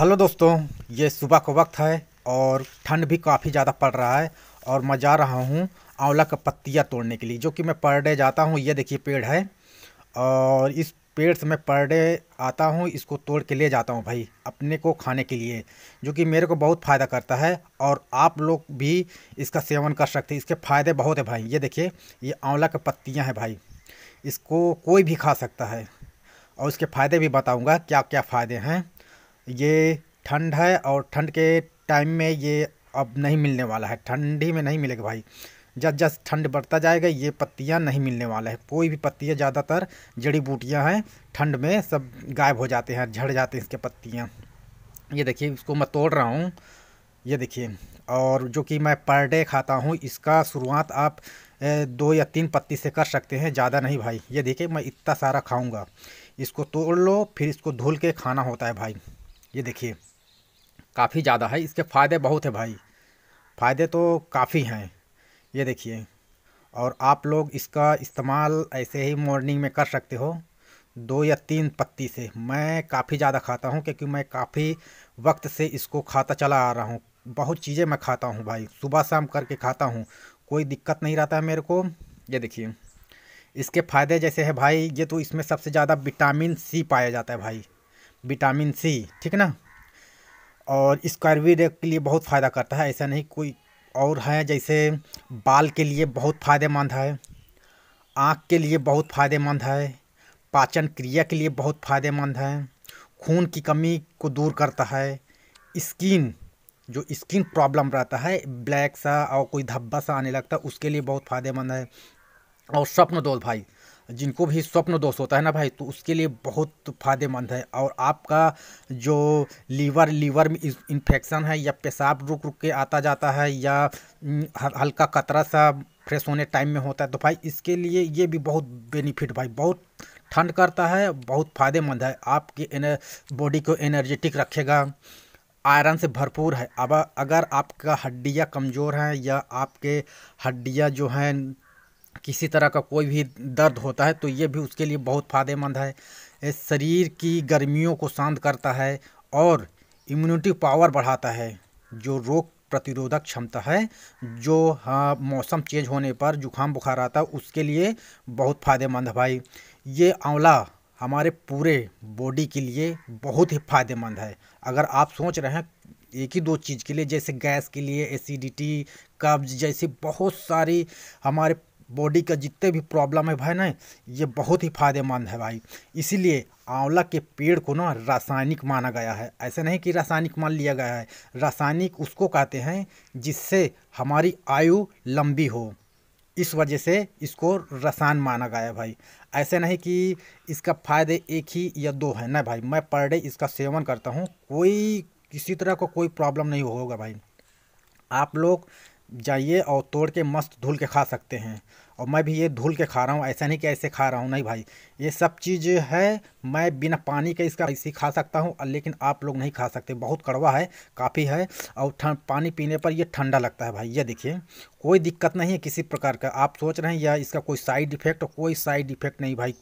hello दोस्तों ये सुबह का वक्त है और ठंड भी काफ़ी ज़्यादा पड़ रहा है और मैं जा रहा हूँ आंवला का पत्तियाँ तोड़ने के लिए जो कि मैं पर डे जाता हूँ ये देखिए पेड़ है और इस पेड़ से मैं पर डे आता हूँ इसको तोड़ के ले जाता हूँ भाई अपने को खाने के लिए जो कि मेरे को बहुत फ़ायदा करता है और आप लोग भी इसका सेवन कर सकते इसके फ़ायदे बहुत है भाई ये देखिए ये आंवला का पत्तियाँ हैं भाई इसको कोई भी खा सकता है और इसके फ़ायदे भी बताऊँगा क्या क्या फ़ायदे हैं ये ठंड है और ठंड के टाइम में ये अब नहीं मिलने वाला है ठंडी में नहीं मिलेगा भाई जब जब ठंड बढ़ता जाएगा ये पत्तियाँ नहीं मिलने वाला है कोई भी पत्तियाँ ज़्यादातर जड़ी बूटियाँ हैं ठंड में सब गायब हो जाते हैं झड़ जाते हैं इसके पत्तियाँ ये देखिए इसको मैं तोड़ रहा हूँ ये देखिए और जो कि मैं पर डे खाता हूँ इसका शुरुआत आप दो या तीन पत्ती से कर सकते हैं ज़्यादा नहीं भाई ये देखिए मैं इतना सारा खाऊँगा इसको तोड़ लो फिर इसको धुल के खाना होता है भाई ये देखिए काफ़ी ज़्यादा है इसके फ़ायदे बहुत है भाई फ़ायदे तो काफ़ी हैं ये देखिए और आप लोग इसका इस्तेमाल ऐसे ही मॉर्निंग में कर सकते हो दो या तीन पत्ती से मैं काफ़ी ज़्यादा खाता हूँ क्योंकि मैं काफ़ी वक्त से इसको खाता चला आ रहा हूँ बहुत चीज़ें मैं खाता हूँ भाई सुबह शाम करके खाता हूँ कोई दिक्कत नहीं रहता है मेरे को ये देखिए इसके फ़ायदे जैसे है भाई ये तो इसमें सबसे ज़्यादा विटामिन सी पाया जाता है भाई विटामिन सी ठीक ना और स्क्वायरवीड के लिए बहुत फ़ायदा करता है ऐसा नहीं कोई और है जैसे बाल के लिए बहुत फ़ायदेमंद है आँख के लिए बहुत फ़ायदेमंद है पाचन क्रिया के लिए बहुत फ़ायदेमंद है खून की कमी को दूर करता है स्किन जो स्किन प्रॉब्लम रहता है ब्लैक सा और कोई धब्बा सा आने लगता है उसके लिए बहुत फ़ायदेमंद है और स्वप्न दोष भाई जिनको भी स्वप्न दोष होता है ना भाई तो उसके लिए बहुत फ़ायदेमंद है और आपका जो लीवर लीवर में इन्फेक्शन है या पेशाब रुक रुक के आता जाता है या हम्म, हल्का कतरा सा फ्रेश होने टाइम में होता है तो भाई इसके लिए ये भी बहुत बेनिफिट भाई बहुत ठंड करता है बहुत फ़ायदेमंद है आपकी बॉडी को एनर्जेटिक रखेगा आयरन से भरपूर है अब अगर आपका हड्डियाँ कमज़ोर हैं या आपके हड्डियाँ जो हैं किसी तरह का कोई भी दर्द होता है तो ये भी उसके लिए बहुत फ़ायदेमंद है शरीर की गर्मियों को शांत करता है और इम्यूनिटी पावर बढ़ाता है जो रोग प्रतिरोधक क्षमता है जो हाँ मौसम चेंज होने पर जुकाम बुखार आता है उसके लिए बहुत फ़ायदेमंद है भाई ये आंवला हमारे पूरे बॉडी के लिए बहुत ही फ़ायदेमंद है अगर आप सोच रहे हैं एक ही दो चीज़ के लिए जैसे गैस के लिए एसिडिटी कब्ज जैसी बहुत सारी हमारे बॉडी का जितने भी प्रॉब्लम है भाई ना ये बहुत ही फायदेमंद है भाई इसीलिए आंवला के पेड़ को ना रासायनिक माना गया है ऐसा नहीं कि रासायनिक मान लिया गया है रासायनिक उसको कहते हैं जिससे हमारी आयु लंबी हो इस वजह से इसको रसायन माना गया है भाई ऐसे नहीं कि इसका फ़ायदे एक ही या दो है ना भाई मैं पर डे इसका सेवन करता हूँ कोई किसी तरह को कोई प्रॉब्लम नहीं होगा भाई आप लोग जाइए और तोड़ के मस्त धुल के खा सकते हैं और मैं भी ये धुल के खा रहा हूँ ऐसा नहीं कि ऐसे खा रहा हूँ नहीं भाई ये सब चीज़ है मैं बिना पानी के इसका ऐसे खा सकता हूँ लेकिन आप लोग नहीं खा सकते बहुत कड़वा है काफ़ी है और ठंड पानी पीने पर ये ठंडा लगता है भाई ये देखिए कोई दिक्कत नहीं है किसी प्रकार का आप सोच रहे हैं या इसका कोई साइड इफ़ेक्ट कोई साइड इफ़ेक्ट नहीं भाई